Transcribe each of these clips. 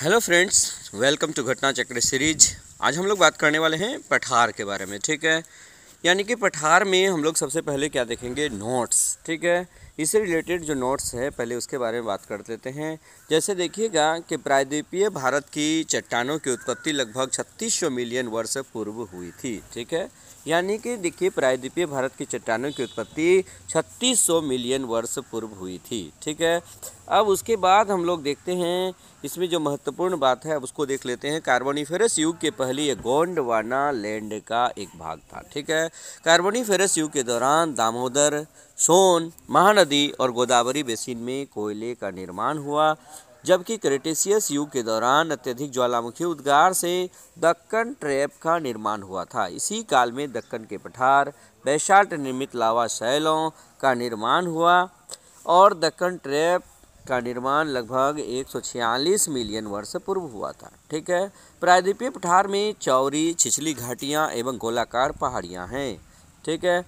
hello friends welcome to घटना चक्र series आज हम लोग बात करने वाले हैं पठार के बारे में ठीक है यानी कि पठार में हम लोग सबसे पहले क्या देखेंगे नोट्स ठीक है इससे रिलेटेड जो नोट्स है पहले उसके बारे में बात कर लेते हैं जैसे देखिएगा कि प्रायद्वीपीय भारत की चट्टानों की उत्पत्ति लगभग छत्तीस मिलियन वर्ष पूर्व हुई थी ठीक है यानी कि देखिए प्रायद्वीपीय भारत की चट्टानों की उत्पत्ति 3600 मिलियन वर्ष पूर्व हुई थी ठीक है अब उसके बाद हम लोग देखते हैं इसमें जो महत्वपूर्ण बात है अब उसको देख लेते हैं कार्बोनीफेरस युग के पहले ये गोंडवाना लैंड का एक भाग था ठीक है कार्बोनीफेरस युग के दौरान दामोदर सोन महानदी और गोदावरी बेसिन में कोयले का निर्माण हुआ जबकि क्रेटेशियस युग के दौरान अत्यधिक ज्वालामुखी उद्गार से दक्कन ट्रैप का निर्माण हुआ था इसी काल में दक्कन के पठार बैशाल्ट निर्मित लावा शैलों का निर्माण हुआ और दक्कन ट्रैप का निर्माण लगभग 146 मिलियन वर्ष पूर्व हुआ था ठीक है प्रायद्वीपीय पठार में चौरी छिछली घाटियाँ एवं गोलाकार पहाड़ियाँ हैं ठीक है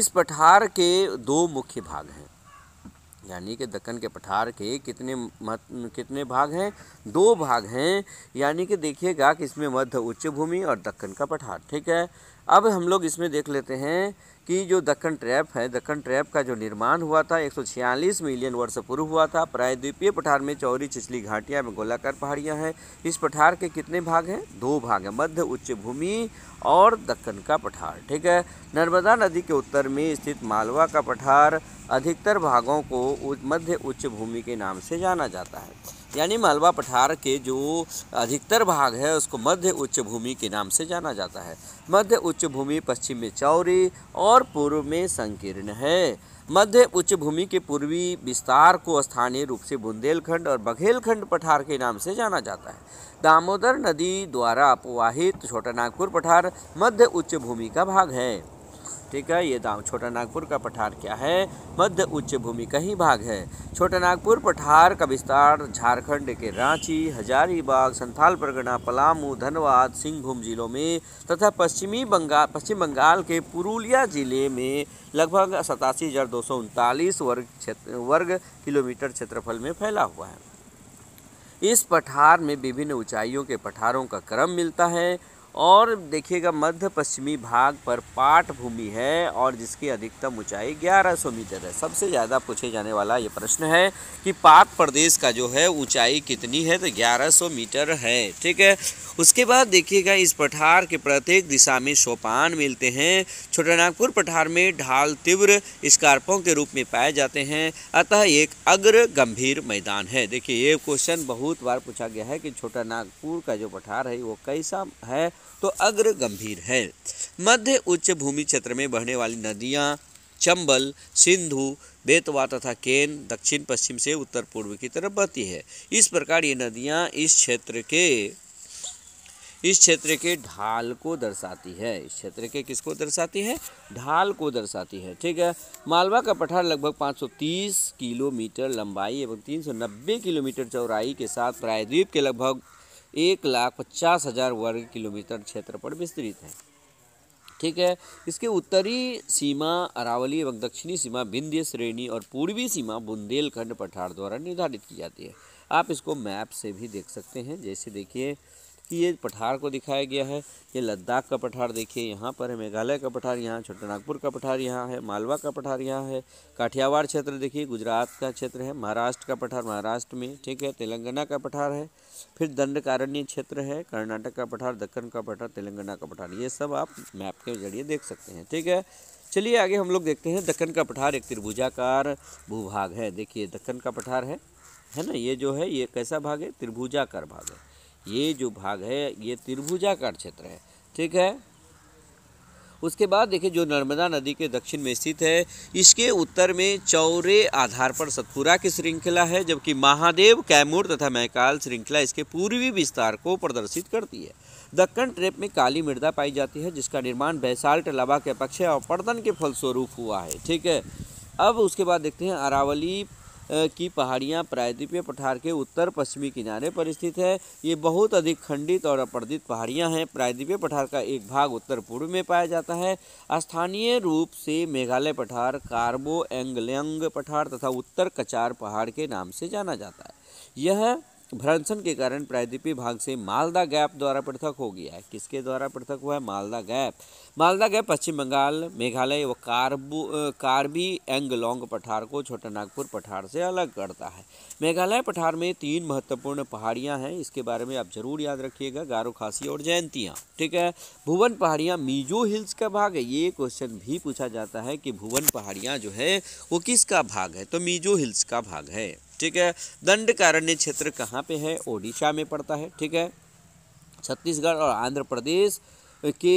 इस पठार के दो मुख्य भाग हैं यानी कि दक्कन के पठार के कितने मत कितने भाग हैं दो भाग हैं यानी कि देखिएगा कि इसमें मध्य उच्च भूमि और दक्कन का पठार ठीक है अब हम लोग इसमें देख लेते हैं कि जो दक्कन ट्रैप है दक्कन ट्रैप का जो निर्माण हुआ था 146 मिलियन वर्ष पूर्व हुआ था प्रायद्वीपीय पठार में चौरी चिचली घाटियाँ में गोलाकार पहाड़ियाँ हैं इस पठार के कितने भाग हैं दो भाग हैं मध्य उच्च भूमि और दक्कन का पठार ठीक है नर्मदा नदी के उत्तर में स्थित मालवा का पठार अधिकतर भागों को मध्य उच्च भूमि के नाम से जाना जाता है यानी मालवा पठार के जो अधिकतर भाग है उसको मध्य उच्च भूमि के नाम से जाना जाता है मध्य उच्च भूमि पश्चिम में चौरी और पूर्व में संकीर्ण है मध्य उच्च भूमि के पूर्वी विस्तार को स्थानीय रूप से बुंदेलखंड और बघेलखंड पठार के नाम से जाना जाता है दामोदर नदी द्वारा अपवाहित छोटा नागपुर पठार मध्य उच्च भूमि का भाग है ठीक है ये दाम छोटा नागपुर का पठार क्या है मध्य उच्च भूमि का ही भाग है छोटा नागपुर पठार का विस्तार झारखंड के रांची हजारीबाग संथाल परगना पलामू धनबाद सिंहभूम जिलों में तथा पश्चिमी बंगाल पश्चिम बंगाल के पुरुलिया जिले में लगभग सतासी हज़ार दो सौ उनतालीस वर्ग क्षेत्र वर्ग किलोमीटर क्षेत्रफल में फैला हुआ है इस पठार में विभिन्न ऊंचाइयों के पठारों का क्रम मिलता है और देखिएगा मध्य पश्चिमी भाग पर पाठ भूमि है और जिसकी अधिकतम ऊंचाई 1100 मीटर है सबसे ज़्यादा पूछे जाने वाला ये प्रश्न है कि पाट प्रदेश का जो है ऊंचाई कितनी है तो 1100 मीटर है ठीक है उसके बाद देखिएगा इस पठार के प्रत्येक दिशा में सोपान मिलते हैं छोटानागपुर पठार में ढाल तीव्र स्कार्पों के रूप में पाए जाते हैं अतः एक अग्र गंभीर मैदान है देखिए ये क्वेश्चन बहुत बार पूछा गया है कि छोटा नागपुर का जो पठार है वो कैसा है तो अग्र गंभीर है मध्य उच्च भूमि क्षेत्र में बहने वाली नदियाँ चंबल सिंधु बेतवा तथा केन दक्षिण पश्चिम से उत्तर पूर्व की तरफ बहती है इस प्रकार ये नदियाँ इस क्षेत्र के इस क्षेत्र के ढाल को दर्शाती है इस क्षेत्र के किसको दर्शाती है ढाल को दर्शाती है ठीक है मालवा का पठार लगभग 530 किलोमीटर लंबाई एवं 390 किलोमीटर चौड़ाई के साथ प्रायद्वीप के लगभग एक लाख पचास हज़ार वर्ग किलोमीटर क्षेत्र पर विस्तृत है ठीक है इसके उत्तरी सीमा अरावली एवं दक्षिणी सीमा विंध्य श्रेणी और पूर्वी सीमा बुंदेलखंड पठार द्वारा निर्धारित की जाती है आप इसको मैप से भी देख सकते हैं जैसे देखिए कि ये पठार को दिखाया गया है ये लद्दाख का पठार देखिए यहाँ पर है मेघालय का पठार यहाँ छोटा नागपुर का पठार यहाँ है मालवा का पठार यहाँ है काठियावाड़ क्षेत्र देखिए गुजरात का क्षेत्र है महाराष्ट्र का पठार महाराष्ट्र में ठीक है तेलंगाना का पठार है फिर दंडकारण्य क्षेत्र है कर्नाटक का पठार दक्कन का पठार तेलंगाना का पठार ये सब आप मैप के जरिए देख सकते हैं ठीक है चलिए आगे हम लोग देखते हैं दक्कन का पठार एक त्रिभुजाकार भूभाग है देखिए दक्कन का पठार है है ना ये जो है ये कैसा भाग है त्रिभुजाकार भाग है ये जो भाग है ये त्रिभुजाकार क्षेत्र है ठीक है उसके बाद देखिए जो नर्मदा नदी के दक्षिण में स्थित है इसके उत्तर में चौरे आधार पर सतपुरा की श्रृंखला है जबकि महादेव कैमूर तथा महकाल श्रृंखला इसके पूर्वी विस्तार को प्रदर्शित करती है दक्कन ट्रेप में काली मृदा पाई जाती है जिसका निर्माण बैसाल्ट लवा के पक्ष और पर्दन के फलस्वरूप हुआ है ठीक है अब उसके बाद देखते हैं अरावली की पहाड़ियाँ प्रायद्वीपीय पठार के उत्तर पश्चिमी किनारे पर स्थित है ये बहुत अधिक खंडित और अपर्दित पहाड़ियाँ हैं प्रायद्वीपीय पठार का एक भाग उत्तर पूर्व में पाया जाता है स्थानीय रूप से मेघालय पठार कार्बो एंगलंग पठार तथा उत्तर कचार पहाड़ के नाम से जाना जाता है यह भ्रंशन के कारण प्रायद्वीपीय भाग से मालदा गैप द्वारा पृथक हो गया है किसके द्वारा पृथक हुआ है मालदा गैप मालदा गैप पश्चिम बंगाल मेघालय व कार्बू कार्बी एंगलोंग पठार को छोटा नागपुर पठार से अलग करता है मेघालय पठार में तीन महत्वपूर्ण पहाड़ियाँ हैं इसके बारे में आप ज़रूर याद रखिएगा गारो खासी और जयंतियाँ ठीक है भुवन पहाड़ियाँ मीजो हिल्स का भाग है ये क्वेश्चन भी पूछा जाता है कि भुवन पहाड़ियाँ जो है वो किसका भाग है तो मीजो हिल्स का भाग है ठीक है दंडकारण्य क्षेत्र कहाँ पे है ओडिशा में पड़ता है ठीक है छत्तीसगढ़ और आंध्र प्रदेश के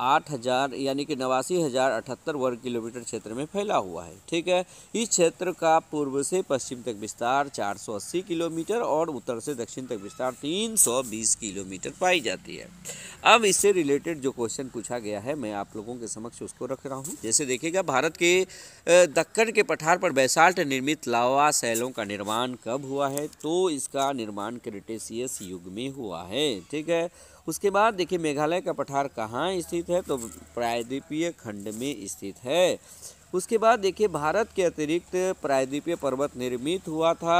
आठ हज़ार यानी कि नवासी हज़ार अठहत्तर वर्ग किलोमीटर क्षेत्र में फैला हुआ है ठीक है इस क्षेत्र का पूर्व से पश्चिम तक विस्तार 480 किलोमीटर और उत्तर से दक्षिण तक विस्तार 320 किलोमीटर पाई जाती है अब इससे रिलेटेड जो क्वेश्चन पूछा गया है मैं आप लोगों के समक्ष उसको रख रहा हूँ जैसे देखिएगा भारत के दक्कन के पठार पर बैसाल्ट निर्मित लावा सैलों का निर्माण कब हुआ है तो इसका निर्माण क्रिटेसियस युग में हुआ है ठीक है उसके बाद देखिए मेघालय का पठार कहाँ स्थित है तो प्रायद्वीपीय खंड में स्थित है उसके बाद देखिए भारत के अतिरिक्त प्रायद्वीपीय पर्वत निर्मित हुआ था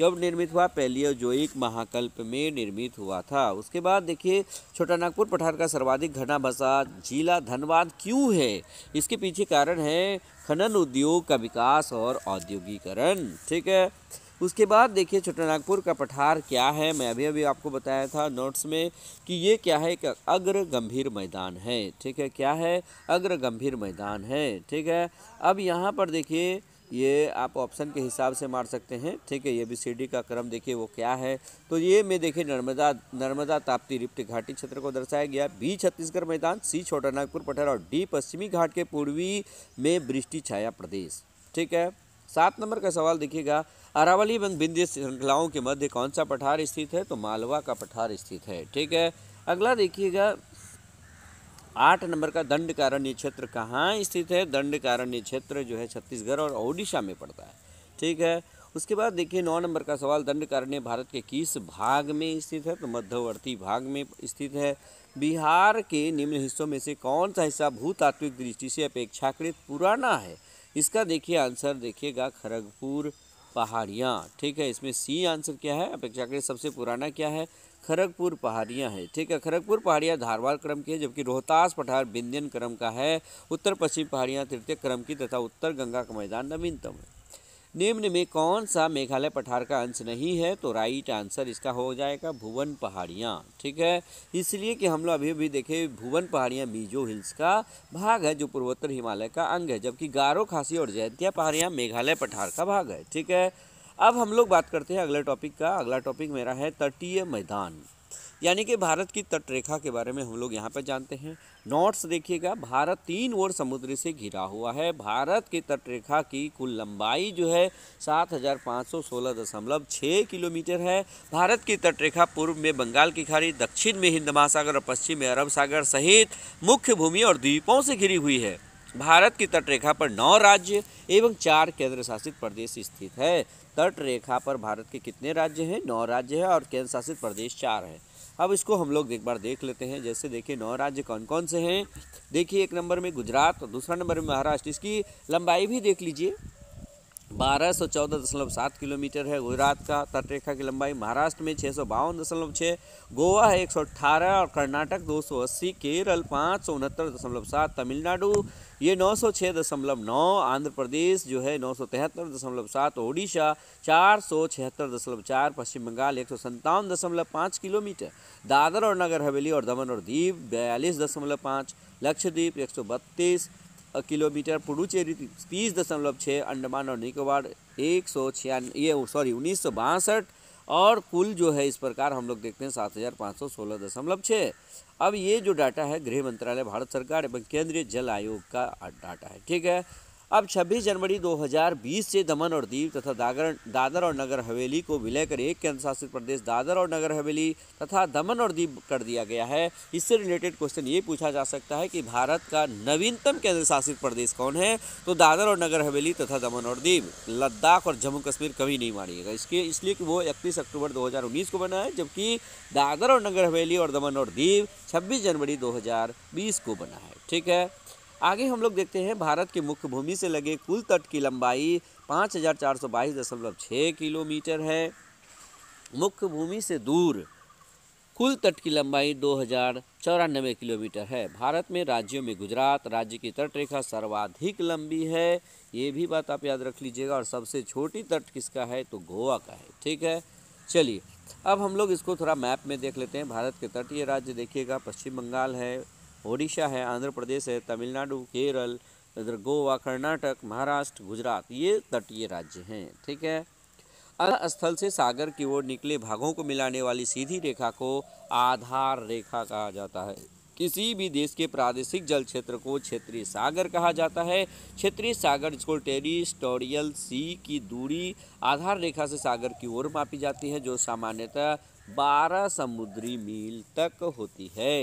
कब निर्मित हुआ पैलियोजोइक महाकल्प में निर्मित हुआ था उसके बाद देखिए छोटा नागपुर पठार का सर्वाधिक घना बसा जिला धनबाद क्यों है इसके पीछे कारण है खनन उद्योग का विकास और औद्योगिकरण ठीक है उसके बाद देखिए छोटा नागपुर का पठार क्या है मैं अभी अभी आपको बताया था नोट्स में कि ये क्या है एक अग्र गंभीर मैदान है ठीक है क्या है अग्र गंभीर मैदान है ठीक है अब यहाँ पर देखिए ये आप ऑप्शन के हिसाब से मार सकते हैं ठीक है ये भी सी का क्रम देखिए वो क्या है तो ये में देखिए नर्मदा नर्मदा ताप्ती रिप्ट घाटी क्षेत्र को दर्शाया गया बी छत्तीसगढ़ मैदान सी छोटा नागपुर पठार और डी पश्चिमी घाट के पूर्वी में वृष्टि छाया प्रदेश ठीक है सात नंबर का सवाल देखिएगा अरावली एवं विंध्य श्रृंखलाओं के मध्य कौन सा पठार स्थित है तो मालवा का पठार स्थित है ठीक है अगला देखिएगा आठ नंबर का दंडकारण्य क्षेत्र कहाँ स्थित है दंडकारण्य क्षेत्र जो है छत्तीसगढ़ और ओडिशा में पड़ता है ठीक है उसके बाद देखिए नौ नंबर का सवाल दंडकारण्य भारत के किस भाग में स्थित है तो मध्यवर्ती भाग में स्थित है बिहार के निम्न हिस्सों में से कौन सा हिस्सा भूतात्विक दृष्टि से अपेक्षाकृत पुराना है इसका देखिए आंसर देखिएगा खरगपुर पहाड़ियाँ ठीक है इसमें सी आंसर क्या है अपेक्षाकृत सबसे पुराना क्या है खरगपुर पहाड़ियाँ हैं ठीक है खरगपुर पहाड़ियाँ धारवाड़ क्रम की है जबकि रोहतास पठार बिंदियन क्रम का है उत्तर पश्चिम पहाड़ियाँ तृतीय क्रम की तथा उत्तर गंगा का मैदान नवीनतम है निम्न में कौन सा मेघालय पठार का अंश नहीं है तो राइट आंसर इसका हो जाएगा भुवन पहाड़ियाँ ठीक है इसलिए कि हम लोग अभी भी देखे भुवन पहाड़ियाँ मीजो हिल्स का भाग है जो पूर्वोत्तर हिमालय का अंग है जबकि गारो खासी और जयंतिया पहाड़ियाँ मेघालय पठार का भाग है ठीक है अब हम लोग बात करते हैं अगले टॉपिक का अगला टॉपिक मेरा है तटीय मैदान यानी कि भारत की तटरेखा के बारे में हम लोग यहाँ पर जानते हैं नॉर्थ देखिएगा भारत तीन ओर समुद्र से घिरा हुआ है भारत की तटरेखा की कुल लंबाई जो है सात हज़ार पाँच सौ सोलह दशमलव छः किलोमीटर है भारत की तटरेखा पूर्व में बंगाल की खाड़ी दक्षिण में हिंद महासागर और पश्चिम में अरब सागर सहित मुख्य भूमि और द्वीपों से घिरी हुई है भारत की तटरेखा पर नौ राज्य एवं चार केंद्र शासित प्रदेश स्थित है तटरेखा पर भारत के कितने राज्य हैं नौ राज्य हैं और केंद्र शासित प्रदेश चार हैं अब इसको हम लोग एक बार देख लेते हैं जैसे देखिए नौ राज्य कौन कौन से हैं देखिए एक नंबर में गुजरात और दूसरा नंबर में महाराष्ट्र इसकी लंबाई भी देख लीजिए बारह सौ चौदह दशमलव सात किलोमीटर है गुजरात का तटरेखा की लंबाई महाराष्ट्र में छः सौ बावन दशमलव छः गोवा है एक सौ अट्ठारह और कर्नाटक दो सौ अस्सी केरल पाँच सौ उनहत्तर दशमलव सात तमिलनाडु ये नौ सौ छः दशमलव नौ आंध्र प्रदेश जो है नौ सौ तिहत्तर दशमलव सात ओडिशा चार सौ छिहत्तर दशमलव चार पश्चिम बंगाल एक सौ सत्तावन दशमलव पाँच किलोमीटर दादर और नगर हवेली और दमन और दीव बयालीस दशमलव पाँच लक्षद्वीप एक सौ बत्तीस किलोमीटर पुडुचेरी तीस दशमलव छः अंडमान और निकोबार एक सौ छियानवे ये सॉरी उन्नीस सौ बासठ और कुल जो है इस प्रकार हम लोग देखते हैं सात हज़ार पाँच सौ सोलह दशमलव छः अब ये जो डाटा है गृह मंत्रालय भारत सरकार एवं केंद्रीय जल आयोग का डाटा है ठीक है अब 26 जनवरी 2020 से दमन और दीव तथा दागर दादर और नगर हवेली को विलय कर एक केंद्र शासित प्रदेश दादर और नगर हवेली तथा दमन और दीव कर दिया गया है इससे रिलेटेड क्वेश्चन ये पूछा जा सकता है कि भारत का नवीनतम केंद्र शासित प्रदेश कौन है तो दादर और नगर हवेली तथा दमन और दीव लद्दाख और जम्मू कश्मीर कभी नहीं मानिएगा इसके इसलिए कि वो इकतीस अक्टूबर दो को बना है जबकि दादर और नगर हवेली और दमन और दीव छब्बीस जनवरी दो को बना है ठीक है आगे हम लोग देखते हैं भारत के मुख्य भूमि से लगे कुल तट की लंबाई पाँच हज़ार चार सौ बाईस दशमलव छः किलोमीटर है मुख्य भूमि से दूर कुल तट की लंबाई दो हज़ार चौरानबे किलोमीटर है भारत में राज्यों में गुजरात राज्य की तटरेखा सर्वाधिक लंबी है ये भी बात आप याद रख लीजिएगा और सबसे छोटी तट किसका है तो गोवा का है ठीक है चलिए अब हम लोग इसको थोड़ा मैप में देख लेते हैं भारत के तटीय राज्य देखिएगा पश्चिम बंगाल है ओडिशा है आंध्र प्रदेश है तमिलनाडु केरल इधर गोवा कर्नाटक महाराष्ट्र गुजरात ये तटीय राज्य हैं ठीक है स्थल से सागर की ओर निकले भागों को मिलाने वाली सीधी रेखा को आधार रेखा कहा जाता है किसी भी देश के प्रादेशिक जल क्षेत्र को क्षेत्रीय सागर कहा जाता है क्षेत्रीय सागर जिसको टेरिस्टोरियल सी की दूरी आधार रेखा से सागर की ओर मापी जाती है जो सामान्यतः बारह समुद्री मील तक होती है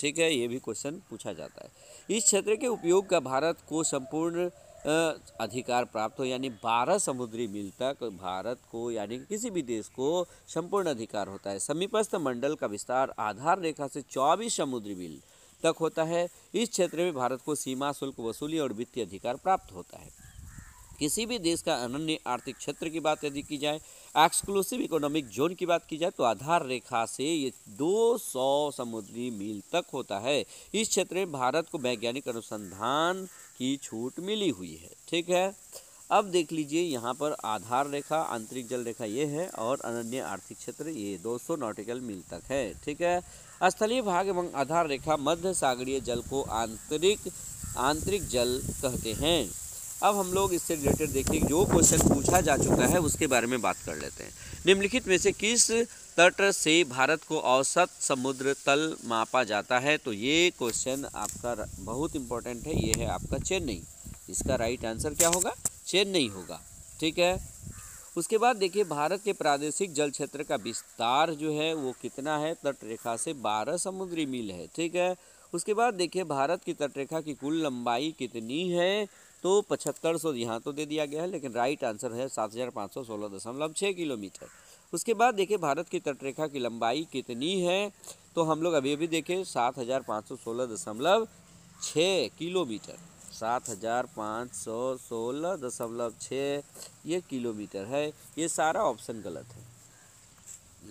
ठीक है ये भी क्वेश्चन पूछा जाता है इस क्षेत्र के उपयोग का भारत को संपूर्ण अधिकार प्राप्त हो यानी बारह समुद्री मील तक भारत को यानी किसी भी देश को संपूर्ण अधिकार होता है समीपस्थ मंडल का विस्तार आधार रेखा से चौबीस समुद्री मील तक होता है इस क्षेत्र में भारत को सीमा शुल्क वसूली और वित्तीय अधिकार प्राप्त होता है किसी भी देश का अनन्य आर्थिक क्षेत्र की बात यदि की जाए एक्सक्लूसिव इकोनॉमिक जोन की बात की जाए तो आधार रेखा से ये 200 समुद्री मील तक होता है इस क्षेत्र में भारत को वैज्ञानिक अनुसंधान की छूट मिली हुई है ठीक है अब देख लीजिए यहाँ पर आधार रेखा आंतरिक जल रेखा ये है और अनन्य आर्थिक क्षेत्र ये 200 नॉटिकल मील तक है ठीक है स्थलीय भाग एवं आधार रेखा मध्य सागरीय जल को आंतरिक आंतरिक जल कहते हैं अब हम लोग इससे रिलेटेड देखिए जो क्वेश्चन पूछा जा चुका है उसके बारे में बात कर लेते हैं निम्नलिखित में से किस तट से भारत को औसत समुद्र तल मापा जाता है तो ये क्वेश्चन आपका बहुत इंपॉर्टेंट है ये है आपका चेन्नई इसका राइट आंसर क्या होगा चेन्नई होगा ठीक है उसके बाद देखिए भारत के प्रादेशिक जल क्षेत्र का विस्तार जो है वो कितना है तट रेखा से बारह समुद्री मील है ठीक है उसके बाद देखिए भारत की तटरेखा की कुल लंबाई कितनी है तो पचहत्तर सौ यहाँ तो दे दिया गया है लेकिन राइट आंसर है सात हज़ार पाँच सौ सोलह दशमलव छः किलोमीटर उसके बाद देखिए भारत की तटरेखा की लंबाई कितनी है तो हम लोग अभी अभी देखें सात हज़ार पाँच सौ सोलह दशमलव छः किलोमीटर सात हज़ार पाँच सौ सोलह दशमलव छः ये किलोमीटर है ये सारा ऑप्शन गलत है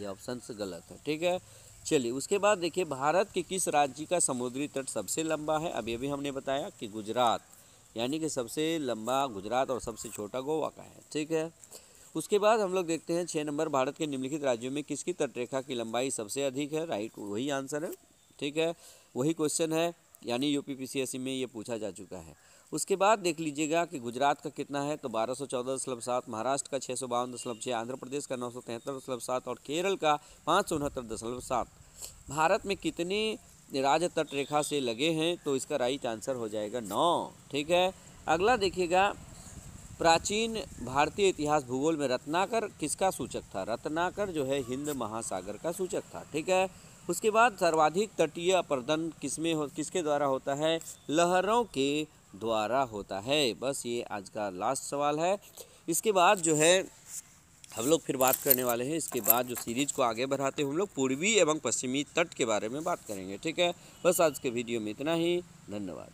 ये ऑप्शन गलत है ठीक है चलिए उसके बाद देखिए भारत के किस राज्य का समुद्री तट सबसे लंबा है अभी अभी हमने बताया कि गुजरात यानी कि सबसे लंबा गुजरात और सबसे छोटा गोवा का है ठीक है उसके बाद हम लोग देखते हैं छः नंबर भारत के निम्नलिखित राज्यों में किसकी तटरेखा की लंबाई सबसे अधिक है राइट वही आंसर है ठीक है वही क्वेश्चन है यानी यूपीपीसीएससी में ये पूछा जा चुका है उसके बाद देख लीजिएगा कि गुजरात का कितना है तो बारह सौ चौदह दशमलव सात महाराष्ट्र का छः सौ बावन दशमलव छः आंध्र प्रदेश का नौ सौ तिहत्तर दशमलव सात और केरल का पाँच सौ उनहत्तर दशमलव सात भारत में कितने राज्य तट रेखा से लगे हैं तो इसका राइट आंसर हो जाएगा नौ ठीक है अगला देखिएगा प्राचीन भारतीय इतिहास भूगोल में रत्नाकर किसका सूचक था रत्नाकर जो है हिंद महासागर का सूचक था ठीक है उसके बाद सर्वाधिक तटीय अपर्दन किसमें हो किसके द्वारा होता है लहरों के द्वारा होता है बस ये आज का लास्ट सवाल है इसके बाद जो है हम लोग फिर बात करने वाले हैं इसके बाद जो सीरीज को आगे बढ़ाते हम लोग पूर्वी एवं पश्चिमी तट के बारे में बात करेंगे ठीक है बस आज के वीडियो में इतना ही धन्यवाद